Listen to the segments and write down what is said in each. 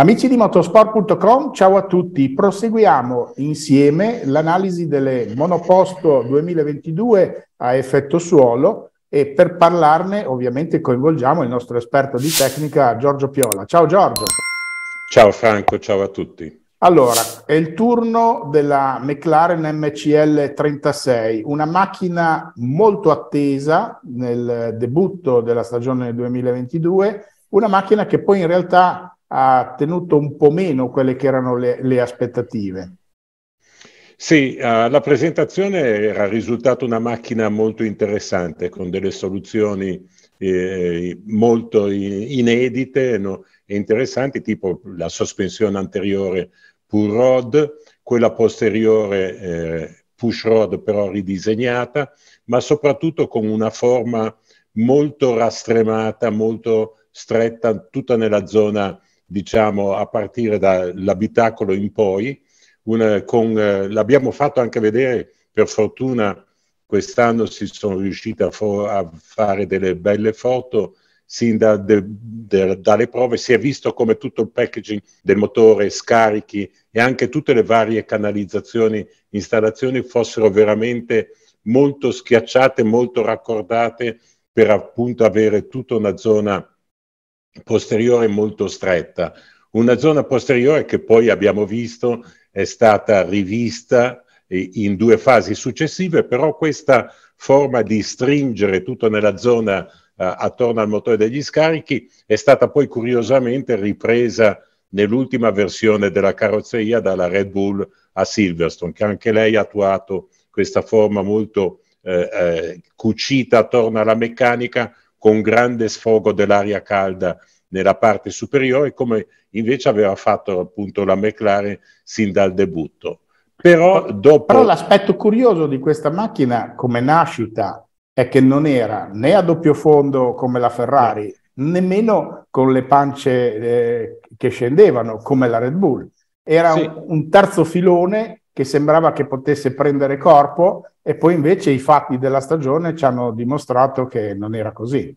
Amici di motorsport.com, ciao a tutti. Proseguiamo insieme l'analisi delle monoposto 2022 a effetto suolo e per parlarne ovviamente coinvolgiamo il nostro esperto di tecnica Giorgio Piola. Ciao Giorgio. Ciao Franco, ciao a tutti. Allora, è il turno della McLaren MCL 36, una macchina molto attesa nel debutto della stagione 2022, una macchina che poi in realtà ha tenuto un po' meno quelle che erano le, le aspettative. Sì, uh, la presentazione era risultata una macchina molto interessante, con delle soluzioni eh, molto inedite no, e interessanti, tipo la sospensione anteriore pull rod, quella posteriore eh, push rod però ridisegnata, ma soprattutto con una forma molto rastremata, molto stretta, tutta nella zona diciamo a partire dall'abitacolo in poi. Una, con, eh, l'abbiamo fatto anche vedere, per fortuna quest'anno si sono riusciti a, fo- a fare delle belle foto sin da de, de, dalle prove si è visto come tutto il packaging del motore, scarichi e anche tutte le varie canalizzazioni, installazioni fossero veramente molto schiacciate, molto raccordate per appunto avere tutta una zona posteriore molto stretta, una zona posteriore che poi abbiamo visto è stata rivista eh, in due fasi successive, però questa forma di stringere tutto nella zona eh, attorno al motore degli scarichi è stata poi curiosamente ripresa nell'ultima versione della carrozzeria dalla Red Bull a Silverstone, che anche lei ha attuato questa forma molto eh, eh, cucita attorno alla meccanica, con grande sfogo dell'aria calda nella parte superiore, come invece aveva fatto appunto la McLaren sin dal debutto. Però, dopo... Però l'aspetto curioso di questa macchina come nascita è che non era né a doppio fondo come la Ferrari, nemmeno con le pance eh, che scendevano come la Red Bull. Era sì. un terzo filone che sembrava che potesse prendere corpo e poi invece i fatti della stagione ci hanno dimostrato che non era così.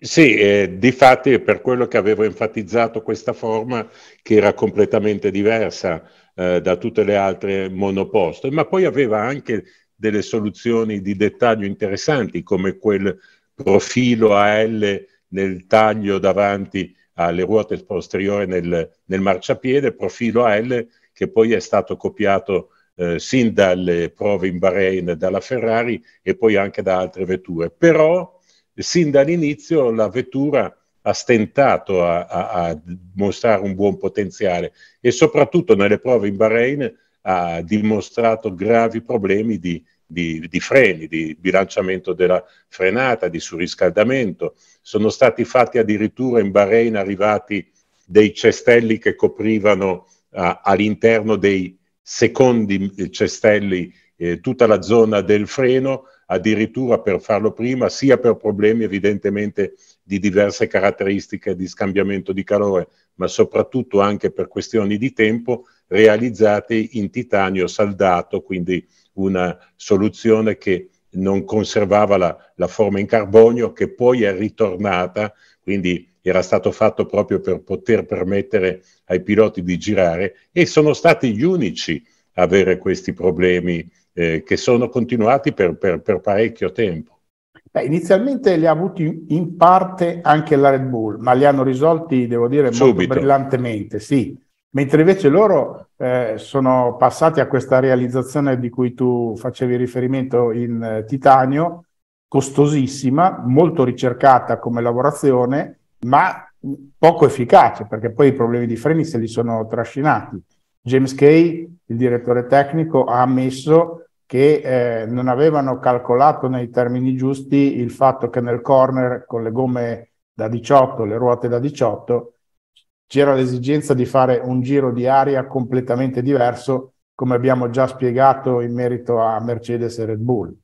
Sì, eh, di fatti è per quello che avevo enfatizzato questa forma che era completamente diversa eh, da tutte le altre monoposto, ma poi aveva anche delle soluzioni di dettaglio interessanti come quel profilo a L nel taglio davanti alle ruote posteriori nel, nel marciapiede, profilo a L che poi è stato copiato eh, sin dalle prove in Bahrain dalla Ferrari e poi anche da altre vetture. Però sin dall'inizio la vettura ha stentato a, a, a, mostrare un buon potenziale e soprattutto nelle prove in Bahrain ha dimostrato gravi problemi di, di, di freni, di bilanciamento della frenata, di surriscaldamento. Sono stati fatti addirittura in Bahrain arrivati dei cestelli che coprivano all'interno dei secondi eh, Cestelli eh, tutta la zona del freno, addirittura per farlo prima, sia per problemi evidentemente di diverse caratteristiche di scambiamento di calore, ma soprattutto anche per questioni di tempo, realizzate in titanio saldato, quindi una soluzione che non conservava la, la forma in carbonio, che poi è ritornata, quindi era stato fatto proprio per poter permettere ai piloti di girare e sono stati gli unici a avere questi problemi eh, che sono continuati per, per, per parecchio tempo. Beh, inizialmente li ha avuti in parte anche la Red Bull, ma li hanno risolti, devo dire, molto Subito. brillantemente, sì. Mentre invece loro eh, sono passati a questa realizzazione di cui tu facevi riferimento in eh, titanio, costosissima, molto ricercata come lavorazione, ma poco efficace, perché poi i problemi di freni se li sono trascinati. James Kay, il direttore tecnico, ha ammesso che eh, non avevano calcolato nei termini giusti il fatto che nel corner con le gomme da 18, le ruote da 18, c'era l'esigenza di fare un giro di aria completamente diverso, come abbiamo già spiegato in merito a Mercedes e Red Bull.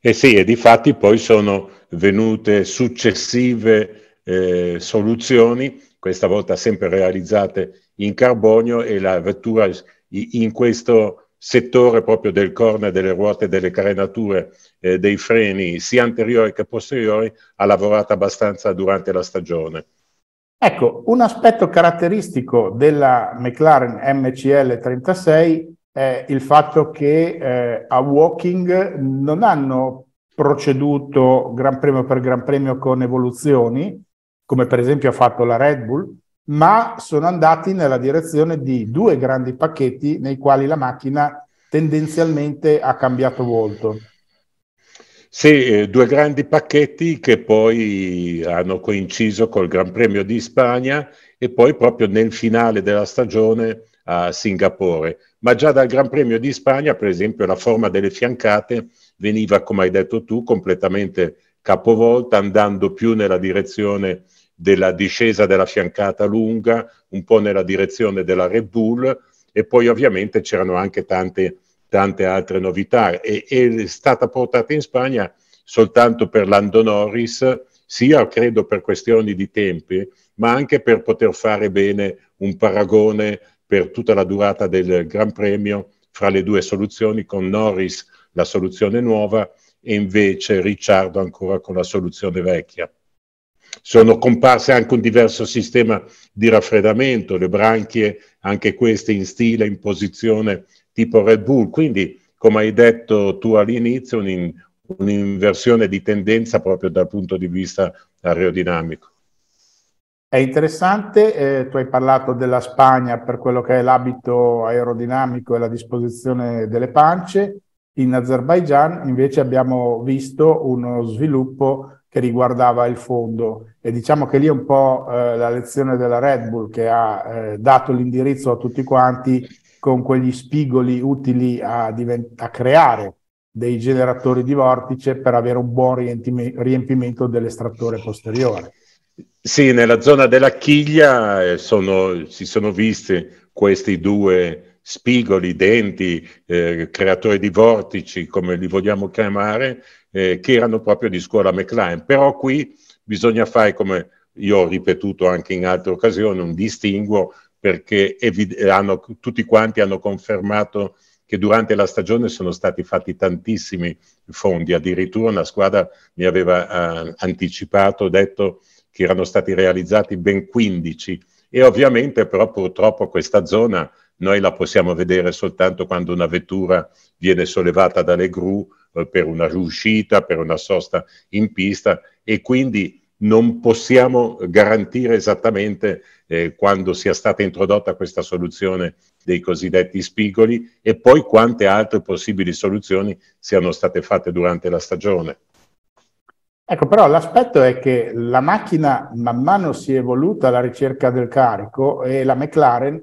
Eh sì, e di fatti poi sono venute successive eh, soluzioni, questa volta sempre realizzate in carbonio e la vettura in questo settore proprio del corno, delle ruote, delle carenature, eh, dei freni, sia anteriori che posteriori, ha lavorato abbastanza durante la stagione. Ecco, un aspetto caratteristico della McLaren MCL 36 è il fatto che eh, a Walking non hanno proceduto Gran Premio per Gran Premio con evoluzioni, come per esempio ha fatto la Red Bull, ma sono andati nella direzione di due grandi pacchetti nei quali la macchina tendenzialmente ha cambiato volto. Sì, eh, due grandi pacchetti che poi hanno coinciso col Gran Premio di Spagna e poi proprio nel finale della stagione a Singapore. Ma già dal Gran Premio di Spagna, per esempio, la forma delle fiancate veniva, come hai detto tu, completamente capovolta, andando più nella direzione della discesa della fiancata lunga, un po' nella direzione della Red Bull e poi ovviamente c'erano anche tante, tante altre novità e, è stata portata in Spagna soltanto per Lando Norris, sia credo per questioni di tempi, ma anche per poter fare bene un paragone per tutta la durata del Gran Premio fra le due soluzioni, con Norris la soluzione nuova e invece Ricciardo ancora con la soluzione vecchia. Sono comparse anche un diverso sistema di raffreddamento, le branchie, anche queste in stile, in posizione tipo Red Bull. Quindi, come hai detto tu all'inizio, un, un'inversione di tendenza proprio dal punto di vista aerodinamico. È interessante, eh, tu hai parlato della Spagna per quello che è l'abito aerodinamico e la disposizione delle pance. In Azerbaijan invece abbiamo visto uno sviluppo che riguardava il fondo e diciamo che lì è un po' eh, la lezione della Red Bull che ha eh, dato l'indirizzo a tutti quanti con quegli spigoli utili a, divent- a creare dei generatori di vortice per avere un buon riempim- riempimento dell'estrattore posteriore. Sì, nella zona della chiglia eh, sono, si sono visti questi due spigoli, denti, eh, creatori di vortici, come li vogliamo chiamare, eh, che erano proprio di scuola McLaren. Però qui bisogna fare, come io ho ripetuto anche in altre occasioni, un distinguo perché evid- hanno, tutti quanti hanno confermato che durante la stagione sono stati fatti tantissimi fondi, addirittura una squadra mi aveva eh, anticipato, detto che erano stati realizzati ben 15 e ovviamente però purtroppo questa zona noi la possiamo vedere soltanto quando una vettura viene sollevata dalle gru eh, per una riuscita, per una sosta in pista e quindi non possiamo garantire esattamente eh, quando sia stata introdotta questa soluzione dei cosiddetti spigoli e poi quante altre possibili soluzioni siano state fatte durante la stagione. Ecco, però l'aspetto è che la macchina man mano si è evoluta alla ricerca del carico e la McLaren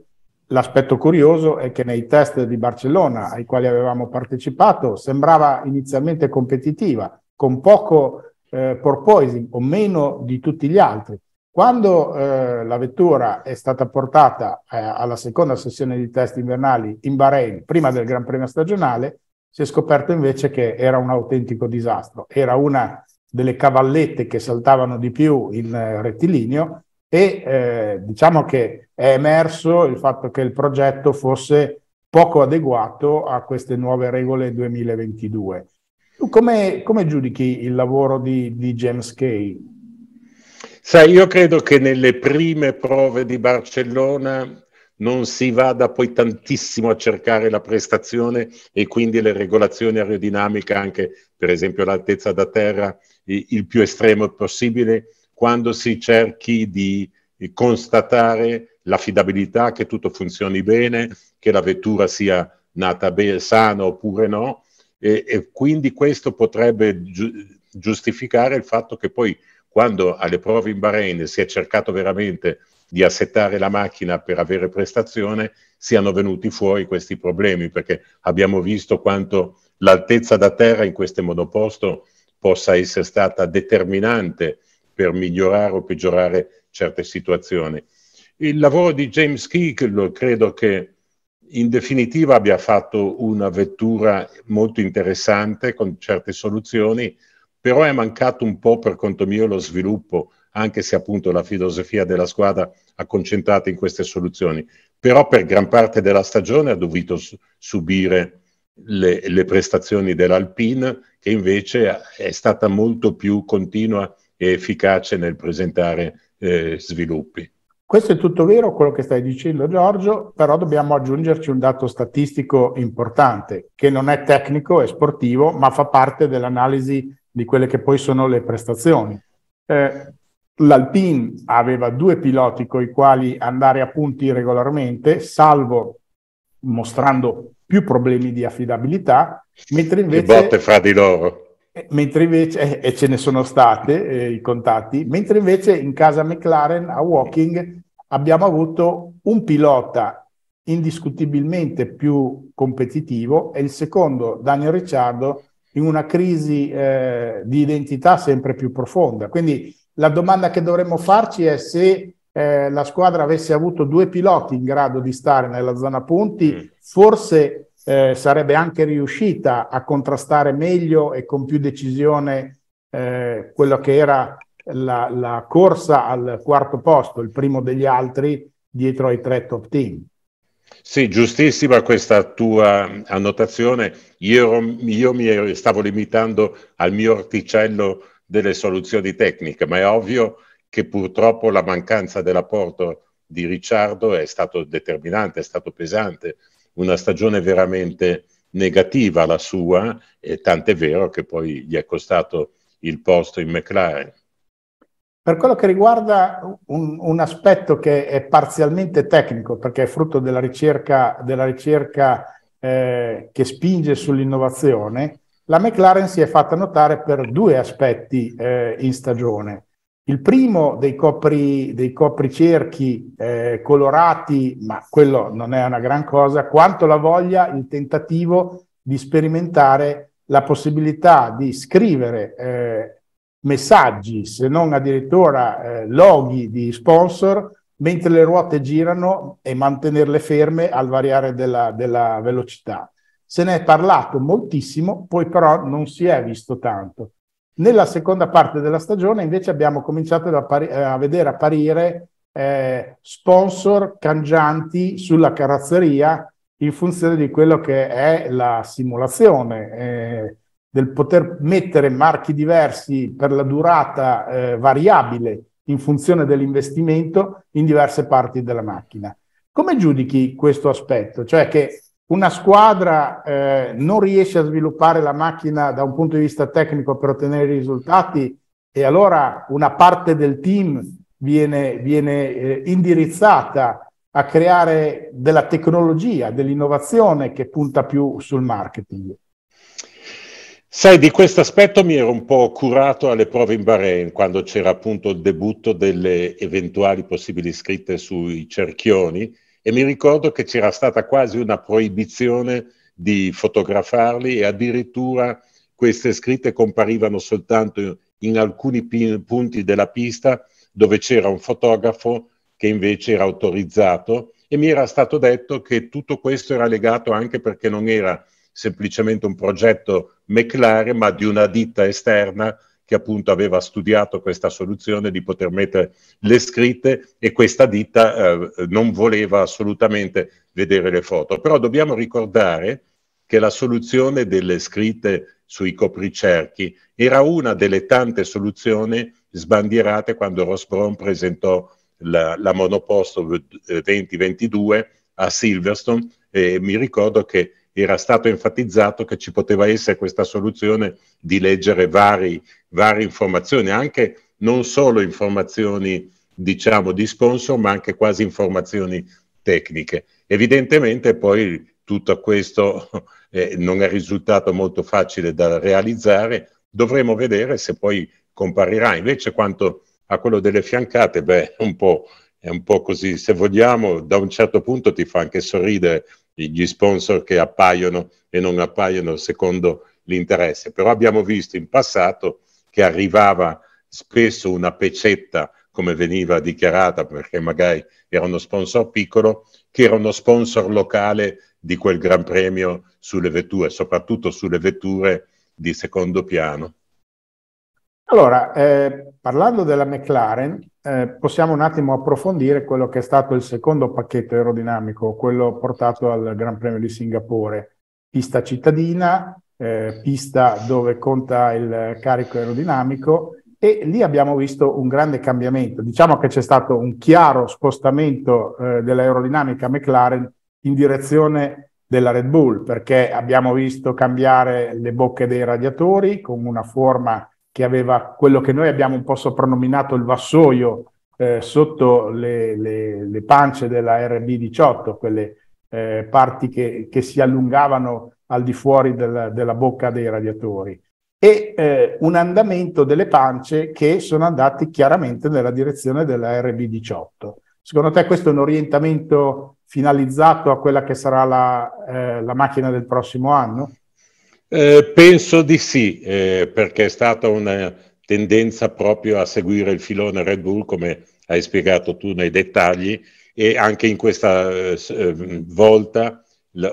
L'aspetto curioso è che nei test di Barcellona ai quali avevamo partecipato sembrava inizialmente competitiva, con poco eh, porpoising o meno di tutti gli altri. Quando eh, la vettura è stata portata eh, alla seconda sessione di test invernali in Bahrain, prima del Gran Premio stagionale, si è scoperto invece che era un autentico disastro. Era una delle cavallette che saltavano di più in eh, rettilineo e eh, diciamo che è emerso il fatto che il progetto fosse poco adeguato a queste nuove regole 2022. come, come giudichi il lavoro di, di James Kay? Sai, io credo che nelle prime prove di Barcellona non si vada poi tantissimo a cercare la prestazione e quindi le regolazioni aerodinamiche, anche per esempio l'altezza da terra, il più estremo possibile, quando si cerchi di eh, constatare l'affidabilità, che tutto funzioni bene, che la vettura sia nata be- sana oppure no, e, e quindi questo potrebbe gi- giustificare il fatto che poi quando alle prove in Bahrain si è cercato veramente di assettare la macchina per avere prestazione, siano venuti fuori questi problemi, perché abbiamo visto quanto l'altezza da terra in questo monoposto possa essere stata determinante per migliorare o peggiorare certe situazioni. Il lavoro di James Keek credo che in definitiva abbia fatto una vettura molto interessante con certe soluzioni, però è mancato un po' per conto mio lo sviluppo, anche se appunto la filosofia della squadra ha concentrato in queste soluzioni. Però per gran parte della stagione ha dovuto subire le, le prestazioni dell'Alpine, che invece è stata molto più continua e efficace nel presentare eh, sviluppi. Questo è tutto vero quello che stai dicendo Giorgio, però dobbiamo aggiungerci un dato statistico importante che non è tecnico, è sportivo, ma fa parte dell'analisi di quelle che poi sono le prestazioni. Eh, L'Alpine aveva due piloti con i quali andare a punti regolarmente, salvo mostrando più problemi di affidabilità, mentre invece... Le botte fra di loro. Eh, mentre invece, eh, e ce ne sono state eh, i contatti, mentre invece in casa McLaren a Walking abbiamo avuto un pilota indiscutibilmente più competitivo e il secondo, Daniel Ricciardo, in una crisi eh, di identità sempre più profonda. Quindi la domanda che dovremmo farci è se eh, la squadra avesse avuto due piloti in grado di stare nella zona punti, mm. forse eh, sarebbe anche riuscita a contrastare meglio e con più decisione eh, quella che era la, la, corsa al quarto posto, il primo degli altri dietro ai tre top team. Sì, giustissima questa tua annotazione. Io, io mi stavo limitando al mio orticello delle soluzioni tecniche, ma è ovvio che purtroppo la mancanza dell'apporto di Ricciardo è stato determinante, è stato pesante una stagione veramente negativa la sua, e tant'è vero che poi gli è costato il posto in McLaren. Per quello che riguarda un, un aspetto che è parzialmente tecnico, perché è frutto della ricerca, della ricerca eh, che spinge sull'innovazione, la McLaren si è fatta notare per due aspetti eh, in stagione. Il primo dei, copri, dei copricerchi eh, colorati, ma quello non è una gran cosa, quanto la voglia il tentativo di sperimentare la possibilità di scrivere eh, messaggi, se non addirittura eh, loghi di sponsor, mentre le ruote girano e mantenerle ferme al variare della, della velocità. Se ne è parlato moltissimo, poi però non si è visto tanto. Nella seconda parte della stagione invece abbiamo cominciato eh, a, vedere apparire eh, sponsor cangianti sulla carrozzeria in funzione di quello che è la simulazione, eh, del poter mettere marchi diversi per la durata eh, variabile in funzione dell'investimento in diverse parti della macchina. Come giudichi questo aspetto? Cioè che una squadra eh, non riesce a sviluppare la macchina da un punto di vista tecnico per ottenere risultati e allora una parte del team viene, viene eh, indirizzata a creare della tecnologia, dell'innovazione che punta più sul marketing. Sai, di questo aspetto mi ero un po' curato alle prove in Bahrain, quando c'era appunto il debutto delle eventuali possibili scritte sui cerchioni, e mi ricordo che c'era stata quasi una proibizione di fotografarli e addirittura queste scritte comparivano soltanto in alcuni punti della pista dove c'era un fotografo che invece era autorizzato e mi era stato detto che tutto questo era legato anche perché non era semplicemente un progetto McLaren ma di una ditta esterna che appunto aveva studiato questa soluzione di poter mettere le scritte e questa ditta eh, non voleva assolutamente vedere le foto. Però dobbiamo ricordare che la soluzione delle scritte sui copricerchi era una delle tante soluzioni sbandierate quando Ross Brown presentò la, la monoposto 2022 eh, a Silverstone e mi ricordo che era stato enfatizzato che ci poteva essere questa soluzione di leggere vari, varie informazioni, anche non solo informazioni diciamo di sponsor, ma anche quasi informazioni tecniche. Evidentemente poi tutto questo eh, non è risultato molto facile da realizzare, dovremo vedere se poi comparirà. Invece quanto a quello delle fiancate, beh, un po' è un po' così, se vogliamo, da un certo punto ti fa anche sorridere gli sponsor che appaiono e non appaiono secondo l'interesse, però abbiamo visto in passato che arrivava spesso una pecetta, come veniva dichiarata, perché magari era uno sponsor piccolo, che era uno sponsor locale di quel Gran Premio sulle vetture, soprattutto sulle vetture di secondo piano. Allora, eh, parlando della McLaren, eh, possiamo un attimo approfondire quello che è stato il secondo pacchetto aerodinamico, quello portato al Gran Premio di Singapore, pista cittadina, eh, pista dove conta il carico aerodinamico e lì abbiamo visto un grande cambiamento. Diciamo che c'è stato un chiaro spostamento eh, dell'aerodinamica McLaren in direzione della Red Bull, perché abbiamo visto cambiare le bocche dei radiatori con una forma che aveva quello che noi abbiamo un po' soprannominato il vassoio eh, sotto le, le, le, pance della RB18, quelle eh, parti che, che, si allungavano al di fuori del, della bocca dei radiatori e eh, un andamento delle pance che sono andati chiaramente nella direzione della RB18. Secondo te questo è un orientamento finalizzato a quella che sarà la, eh, la macchina del prossimo anno? Eh, penso di sì, eh, perché è stata una tendenza proprio a seguire il filone Red Bull, come hai spiegato tu nei dettagli, e anche in questa eh, eh volta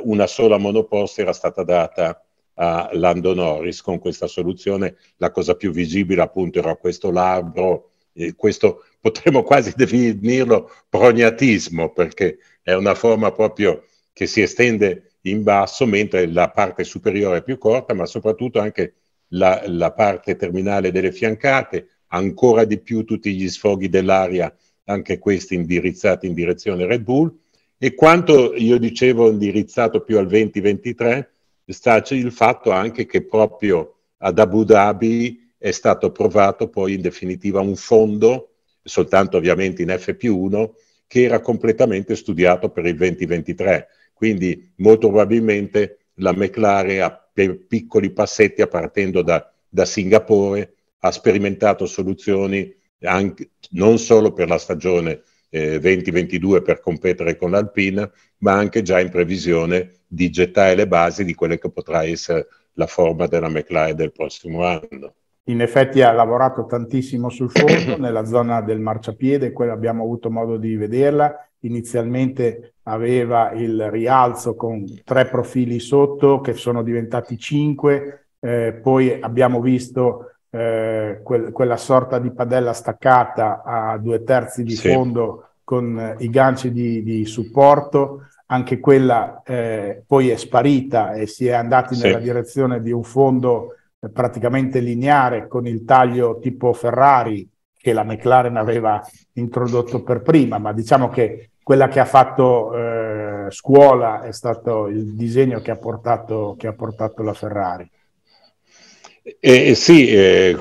una sola monoposto era stata data a Lando Norris con questa soluzione. La cosa più visibile appunto era questo labbro, questo potremmo quasi definirlo prognatismo, perché è una forma proprio che si estende in basso, mentre la parte superiore è più corta, ma soprattutto anche la, la parte terminale delle fiancate, ancora di più tutti gli sfoghi dell'aria, anche questi indirizzati in direzione Red Bull. E quanto io dicevo indirizzato più al 2023, sta il fatto anche che proprio ad Abu Dhabi è stato approvato poi in definitiva un fondo, soltanto ovviamente in F1, più che era completamente studiato per il 2023 quindi molto probabilmente la McLaren a piccoli passetti, a partendo da, da Singapore, ha sperimentato soluzioni anche, non solo per la stagione eh, 2022 per competere con l'Alpina, ma anche già in previsione di gettare le basi di quella che potrà essere la forma della McLaren del prossimo anno. In effetti ha lavorato tantissimo sul fondo, nella zona del marciapiede, quella abbiamo avuto modo di vederla inizialmente aveva il rialzo con tre profili sotto che sono diventati cinque, eh, poi abbiamo visto eh, quel, quella sorta di padella staccata a due terzi di sì. fondo con eh, i ganci di, di, supporto, anche quella eh, poi è sparita e si è andati sì. nella direzione di un fondo eh, praticamente lineare con il taglio tipo Ferrari che la McLaren aveva introdotto per prima, ma diciamo che quella che ha fatto eh, scuola è stato il disegno che ha portato, che ha portato la Ferrari. Eh, sì, eh,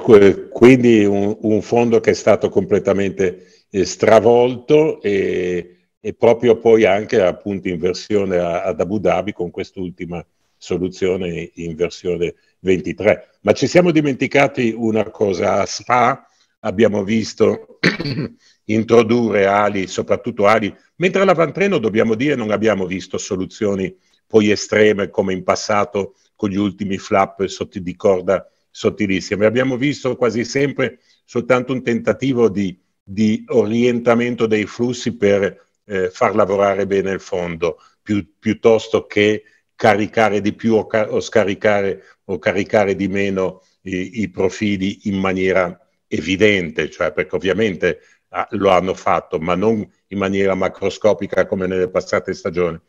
quindi un, un, fondo che è stato completamente eh, stravolto e, e, proprio poi anche appunto in versione ad Abu Dhabi con quest'ultima soluzione in versione 23. Ma ci siamo dimenticati una cosa a Spa, abbiamo visto introdurre ali, soprattutto ali, mentre all'avantreno dobbiamo dire non abbiamo visto soluzioni poi estreme come in passato con gli ultimi flap di corda sottilissime. Abbiamo visto quasi sempre soltanto un tentativo di, di orientamento dei flussi per eh, far lavorare bene il fondo, più, piuttosto che caricare di più o, car- o scaricare o caricare di meno i, i profili in maniera evidente, cioè perché ovviamente ah, lo hanno fatto, ma non in maniera macroscopica come nelle passate stagioni.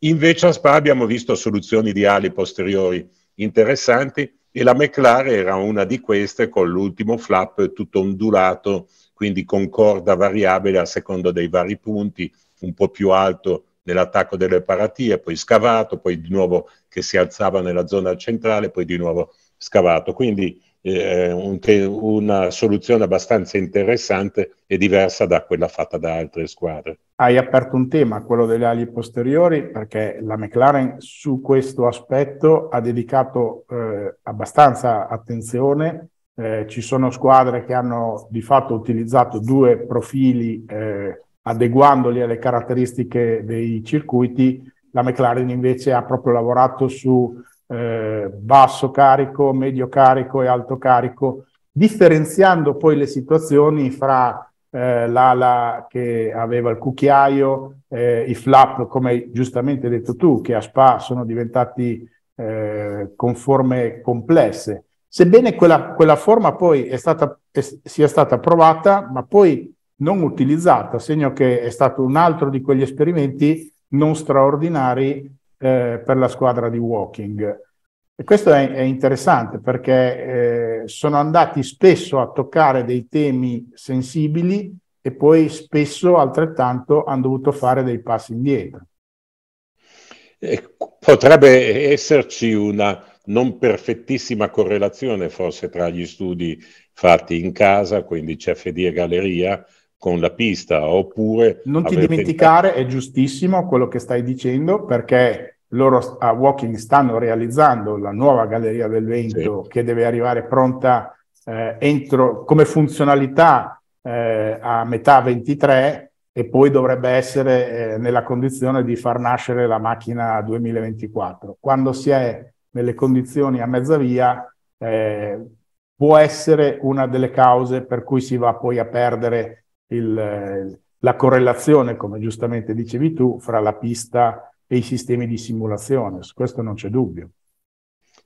Invece a Spa abbiamo visto soluzioni di ali posteriori interessanti e la McLaren era una di queste con l'ultimo flap tutto ondulato, quindi con corda variabile a seconda dei vari punti, un po' più alto nell'attacco delle paratie, poi scavato, poi di nuovo che si alzava nella zona centrale, poi di nuovo scavato. Quindi eh, un una soluzione abbastanza interessante e diversa da quella fatta da altre squadre. Hai aperto un tema, quello delle ali posteriori, perché la McLaren su questo aspetto ha dedicato eh, abbastanza attenzione. Eh, ci sono squadre che hanno di fatto utilizzato due profili eh, adeguandoli alle caratteristiche dei circuiti. La McLaren invece ha proprio lavorato su eh, basso carico, medio carico e alto carico, differenziando poi le situazioni fra eh, l'ala che aveva il cucchiaio, eh, i flap, come hai giustamente detto tu, che a Spa sono diventati eh, con forme complesse. Sebbene quella, quella forma poi è stata, è, sia stata provata, ma poi non utilizzata, segno che è stato un altro di quegli esperimenti non straordinari eh, per la squadra di Walking. E questo è, è interessante perché eh, sono andati spesso a toccare dei temi sensibili e poi spesso altrettanto hanno dovuto fare dei passi indietro. Potrebbe esserci una non perfettissima correlazione forse tra gli studi fatti in casa, quindi CFD e galleria, con la pista oppure... Non ti dimenticare, tentato... è giustissimo quello che stai dicendo perché loro a Walking stanno realizzando la nuova galleria del vento sì. che deve arrivare pronta eh, entro, come funzionalità eh, a metà 23 e poi dovrebbe essere eh, nella condizione di far nascere la macchina 2024. Quando si è nelle condizioni a mezza via eh, può essere una delle cause per cui si va poi a perdere il, la correlazione, come giustamente dicevi tu, fra la pista e i sistemi di simulazione, su questo non c'è dubbio.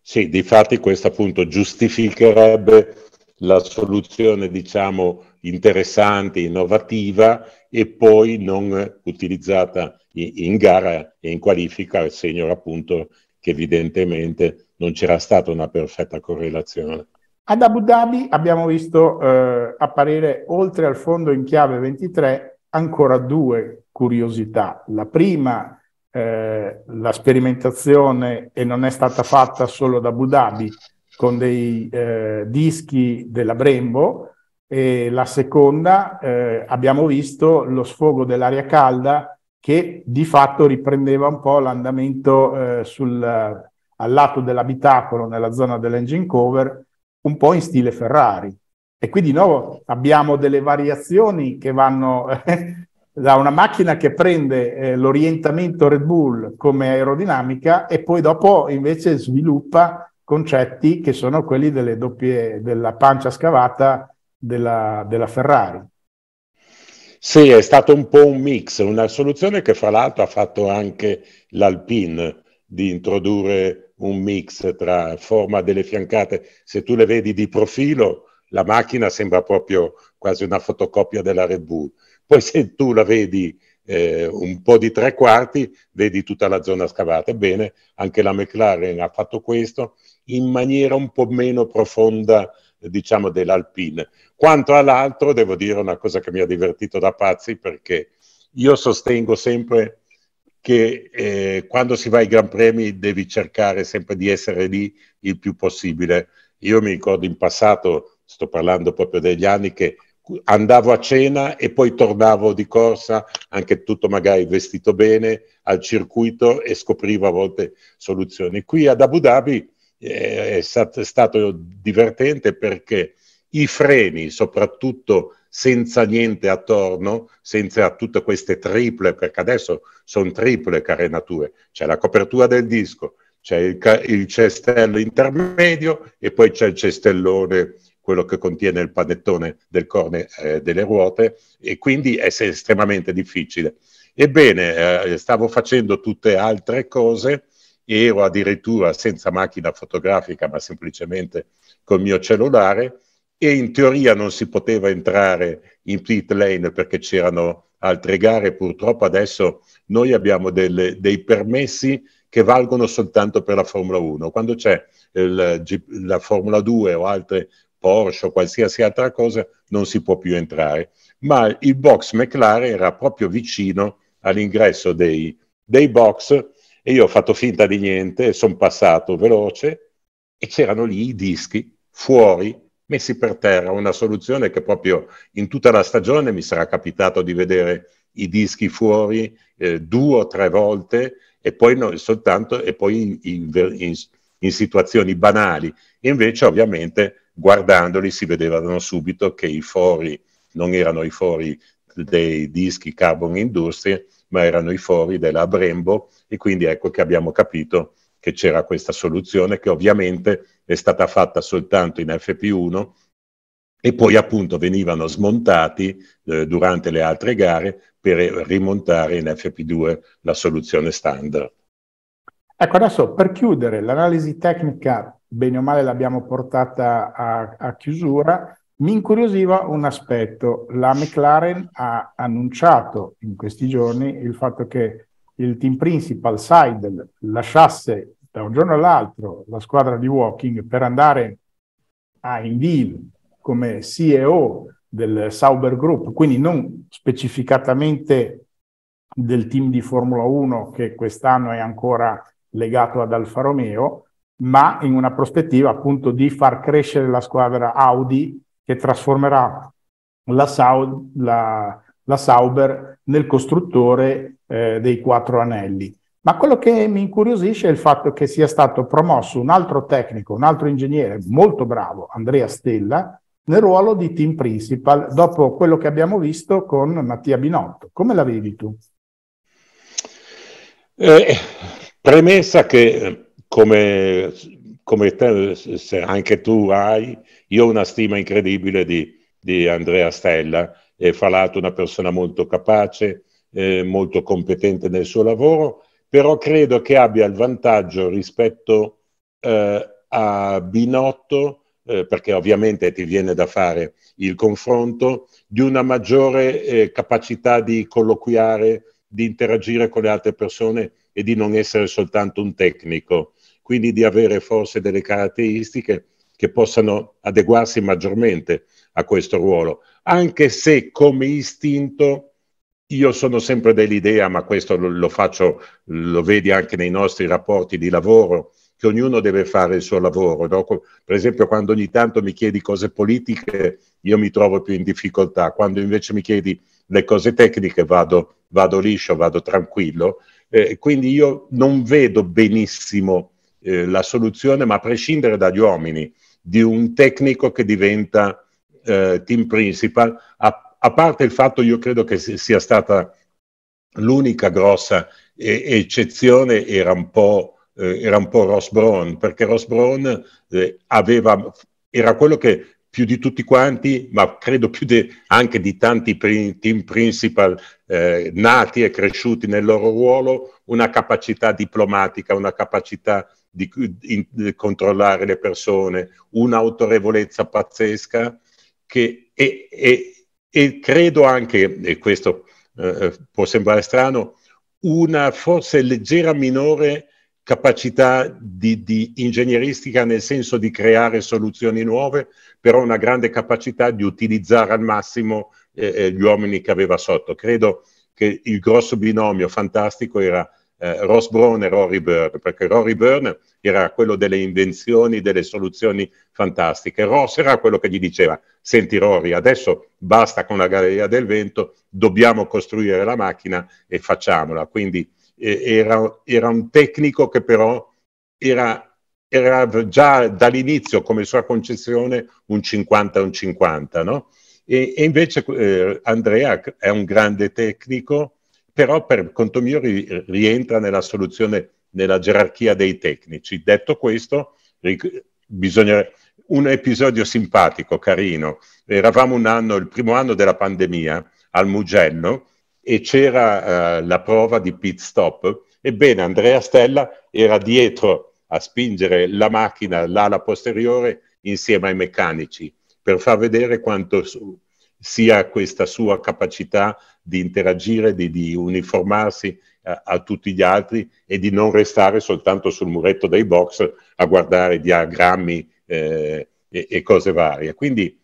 Sì, di fatti questo appunto giustificherebbe la soluzione, diciamo, interessante, innovativa e poi non utilizzata in, in gara e in qualifica, segno appunto che evidentemente non c'era stata una perfetta correlazione. Ad Abu Dhabi abbiamo visto eh, apparire, oltre al fondo in chiave 23, ancora due curiosità. La prima, eh, la sperimentazione, e non è stata fatta solo ad Abu Dhabi, con dei eh, dischi della Brembo, e la seconda eh, abbiamo visto lo sfogo dell'aria calda che di fatto riprendeva un po' l'andamento eh, sul, al lato dell'abitacolo nella zona dell'engine cover un po' in stile Ferrari. E qui di nuovo abbiamo delle variazioni che vanno eh, da una macchina che prende eh, l'orientamento Red Bull come aerodinamica e poi dopo invece sviluppa concetti che sono quelli delle doppie, della pancia scavata della, della Ferrari. Sì, è stato un po' un mix, una soluzione che fra l'altro ha fatto anche l'Alpine di introdurre un mix tra forma delle fiancate, se tu le vedi di profilo, la macchina sembra proprio quasi una fotocopia della Red Bull. Poi se tu la vedi eh, un po' di tre quarti, vedi tutta la zona scavata. Ebbene, anche la McLaren ha fatto questo in maniera un po' meno profonda, diciamo, dell'Alpine. Quanto all'altro, devo dire una cosa che mi ha divertito da pazzi perché io sostengo sempre che eh, quando si va ai Gran Premi devi cercare sempre di essere lì il più possibile. Io mi ricordo in passato, sto parlando proprio degli anni, che andavo a cena e poi tornavo di corsa, anche tutto magari vestito bene, al circuito e scoprivo a volte soluzioni. Qui ad Abu Dhabi eh, è stato divertente perché i freni, soprattutto senza niente attorno, senza tutte queste triple, perché adesso sono triple carenature, c'è la copertura del disco, c'è il, il, cestello intermedio e poi c'è il cestellone, quello che contiene il panettone del corne eh, delle ruote e quindi è estremamente difficile. Ebbene, eh, stavo facendo tutte altre cose, ero addirittura senza macchina fotografica ma semplicemente col mio cellulare e in teoria non si poteva entrare in pit lane perché c'erano altre gare, purtroppo adesso noi abbiamo delle, dei permessi che valgono soltanto per la Formula 1. Quando c'è il, la Formula 2 o altre Porsche o qualsiasi altra cosa non si può più entrare, ma il box McLaren era proprio vicino all'ingresso dei, dei box e io ho fatto finta di niente, sono passato veloce e c'erano lì i dischi fuori messi per terra, una soluzione che proprio in tutta la stagione mi sarà capitato di vedere i dischi fuori eh, due o tre volte e poi, no, soltanto, e poi in, in, in, in situazioni banali. invece ovviamente guardandoli si vedevano subito che i fori non erano i fori dei dischi Carbon Industry, ma erano i fori della Brembo e quindi ecco che abbiamo capito che c'era questa soluzione che ovviamente è stata fatta soltanto in FP1 e poi appunto venivano smontati eh, durante le altre gare per eh, rimontare in FP2 la soluzione standard. Ecco, adesso per chiudere l'analisi tecnica, bene o male l'abbiamo portata a, a chiusura, mi incuriosiva un aspetto. La McLaren ha annunciato in questi giorni il fatto che il team principal Seidel lasciasse da un giorno all'altro la squadra di walking per andare a Invil come CEO del Sauber Group, quindi non specificatamente del team di Formula 1 che quest'anno è ancora legato ad Alfa Romeo, ma in una prospettiva appunto di far crescere la squadra Audi che trasformerà la, Sau- la, la Sauber nel costruttore eh, dei quattro anelli. Ma quello che mi incuriosisce è il fatto che sia stato promosso un altro tecnico, un altro ingegnere molto bravo, Andrea Stella, nel ruolo di team principal dopo quello che abbiamo visto con Mattia Binotto. Come la vedi tu? Eh, premessa che eh, come, come te, anche tu hai, io ho una stima incredibile di, di Andrea Stella, è fra l'altro una persona molto capace, eh, molto competente nel suo lavoro, però credo che abbia il vantaggio rispetto eh, a Binotto, eh, perché ovviamente ti viene da fare il confronto, di una maggiore eh, capacità di colloquiare, di interagire con le altre persone e di non essere soltanto un tecnico, quindi di avere forse delle caratteristiche che possano adeguarsi maggiormente a questo ruolo, anche se come istinto io sono sempre dell'idea, ma questo lo, lo, faccio, lo vedi anche nei nostri rapporti di lavoro, che ognuno deve fare il suo lavoro. No? Per esempio, quando ogni tanto mi chiedi cose politiche, io mi trovo più in difficoltà. Quando invece mi chiedi le cose tecniche, vado, vado liscio, vado tranquillo. Eh, quindi io non vedo benissimo eh, la soluzione, ma a prescindere dagli uomini, di un tecnico che diventa eh, team principal, a a parte il fatto io credo che sia stata l'unica grossa eccezione era un po', eh, era un po Ross Brown, perché Ross Brown eh, aveva, era quello che più di tutti quanti, ma credo più de, anche di tanti team principal eh, nati e cresciuti nel loro ruolo, una capacità diplomatica, una capacità di, di, di controllare le persone, un'autorevolezza pazzesca che, e, e, e credo anche, e questo eh, eh, può sembrare strano, una forse leggera minore capacità di, di, ingegneristica nel senso di creare soluzioni nuove, però una grande capacità di utilizzare al massimo eh, eh gli uomini che aveva sotto. Credo che il grosso binomio fantastico era eh, Ross Brown e Rory Byrne, perché Rory Byrne era quello delle invenzioni, delle soluzioni fantastiche. Ross era quello che gli diceva, senti Rory, adesso basta con la galleria del vento, dobbiamo costruire la macchina e facciamola. Quindi eh, era, era, un tecnico che però era, era già dall'inizio come sua concessione un 50 un 50, no? E, e invece eh, Andrea è un grande tecnico, però per conto mio ri, rientra nella soluzione, nella gerarchia dei tecnici. Detto questo, ric- bisogna, un episodio simpatico, carino. Eravamo un anno, il primo anno della pandemia, al Mugello e c'era eh, la prova di pit stop. Ebbene, Andrea Stella era dietro a spingere la macchina, l'ala posteriore, insieme ai meccanici, per far vedere quanto su- sia questa sua capacità di interagire, di, di uniformarsi a, eh, a, tutti gli altri e di non restare soltanto sul muretto dei box a guardare diagrammi eh, e, e, cose varie. Quindi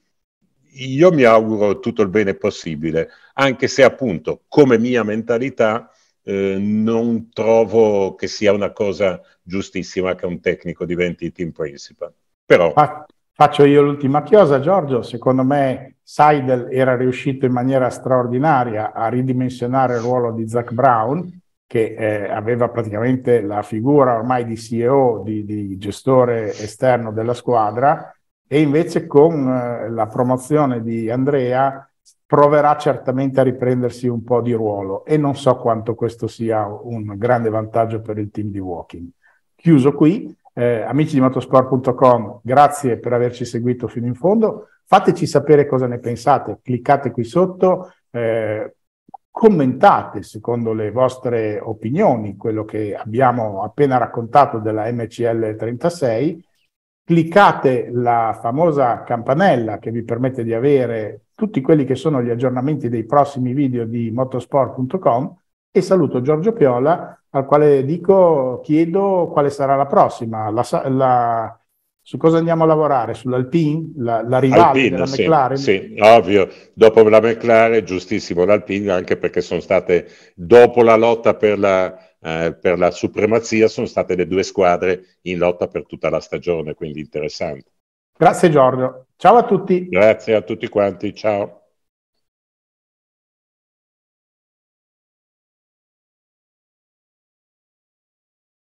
io mi auguro tutto il bene possibile, anche se appunto come mia mentalità eh, non trovo che sia una cosa giustissima che un tecnico diventi team principal. Però... Ah Faccio io l'ultima chiosa, Giorgio. Secondo me Seidel era riuscito in maniera straordinaria a ridimensionare il ruolo di Zach Brown, che eh, aveva praticamente la figura ormai di CEO, di, di gestore esterno della squadra, e invece con eh, la promozione di Andrea proverà certamente a riprendersi un po' di ruolo e non so quanto questo sia un grande vantaggio per il team di Walking. Chiuso qui, eh, amici di motorsport.com, grazie per averci seguito fino in fondo. Fateci sapere cosa ne pensate, cliccate qui sotto, eh, commentate secondo le vostre opinioni quello che abbiamo appena raccontato della MCL 36, cliccate la famosa campanella che vi permette di avere tutti quelli che sono gli aggiornamenti dei prossimi video di motorsport.com. E saluto Giorgio Piola, al quale dico, chiedo quale sarà la prossima, la, la, su cosa andiamo a lavorare? Sull'Alpine? La, la rivale Alpine, della sì, McLaren? Sì, ovvio. Dopo la McLaren, giustissimo l'Alpine, anche perché sono state, dopo la lotta per la, eh, per la supremazia, sono state le due squadre in lotta per tutta la stagione, quindi interessante. Grazie Giorgio. Ciao a tutti. Grazie a tutti quanti, ciao.